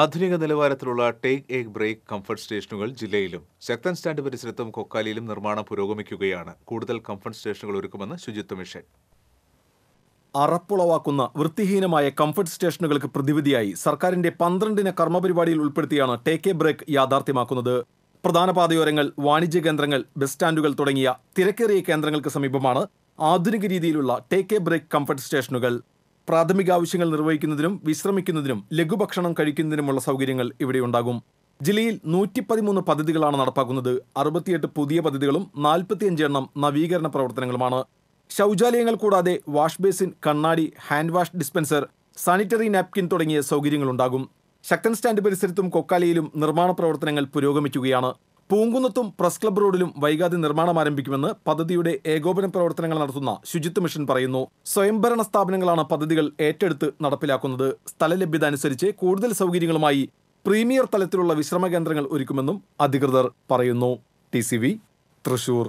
ആധുനിക നിലവാരത്തിലുള്ള take A break comfort സ്റ്റേഷനുകൾ ജില്ലയിലും ശക്തൻ സ്റ്റാൻഡ് പരിസരത്തും കൊക്കാലിയിലും നിർമ്മാണം പുരോഗമിക്കുകയാണ് കൂടുതൽ കംഫർട്ട് സ്റ്റേഷനുകൾ ഒരുക്കുമെന്ന് ശുചിത്വ മിഷൻ അറപ്പുളവാക്കുന്ന വൃത്തിഹീനമായ കംഫർട്ട് സ്റ്റേഷനുകൾക്ക് പ്രതിവിധിയായി സർക്കാരിന്റെ പന്ത്രണ്ടിന കർമ്മപരിപാടിയിൽ ഉൾപ്പെടുത്തിയാണ് ടേക്ക് എ ബ്രേക്ക് യാഥാർത്ഥ്യമാക്കുന്നത് പ്രധാന പാതയോരങ്ങൾ വാണിജ്യ കേന്ദ്രങ്ങൾ ബസ് സ്റ്റാൻഡുകൾ തുടങ്ങിയ തിരക്കേറിയ കേന്ദ്രങ്ങൾക്ക് സമീപമാണ് ആധുനിക രീതിയിലുള്ള ടേക്ക് എ ബ്രേക്ക് കംഫർട്ട് സ്റ്റേഷനുകൾ പ്രാഥമിക ആവശ്യങ്ങൾ നിർവഹിക്കുന്നതിനും വിശ്രമിക്കുന്നതിനും ലഘുഭക്ഷണം കഴിക്കുന്നതിനുമുള്ള സൗകര്യങ്ങൾ ഇവിടെ ഉണ്ടാകും ജില്ലയിൽ നൂറ്റി പതിമൂന്ന് പദ്ധതികളാണ് നടപ്പാക്കുന്നത് അറുപത്തിയെട്ട് പുതിയ പദ്ധതികളും നാൽപ്പത്തിയഞ്ച് എണ്ണം നവീകരണ പ്രവർത്തനങ്ങളുമാണ് ശൗചാലയങ്ങൾ കൂടാതെ വാഷ് ബേസിൻ കണ്ണാടി hand wash dispenser sanitary napkin തുടങ്ങിയ സൗകര്യങ്ങളുണ്ടാകും ശക്തൻ സ്റ്റാൻഡ് പരിസരത്തും കൊക്കാലിയിലും നിർമ്മാണ പ്രവർത്തനങ്ങൾ പുരോഗമിക്കുകയാണ് പൂങ്കുന്നത്തും പ്രസ് ക്ലബ് റോഡിലും വൈകാതെ നിർമ്മാണം ആരംഭിക്കുമെന്ന് പദ്ധതിയുടെ ഏകോപന പ്രവർത്തനങ്ങൾ നടത്തുന്ന ശുചിത്വ മിഷൻ പറയുന്നു സ്വയംഭരണ സ്ഥാപനങ്ങളാണ് പദ്ധതികൾ ഏറ്റെടുത്ത് നടപ്പിലാക്കുന്നത് സ്ഥല ലഭ്യത അനുസരിച്ച് കൂടുതൽ സൗകര്യങ്ങളുമായി പ്രീമിയർ തലത്തിലുള്ള വിശ്രമ കേന്ദ്രങ്ങൾ ഒരുക്കുമെന്നും അധികൃതർ പറയുന്നു ടി തൃശൂർ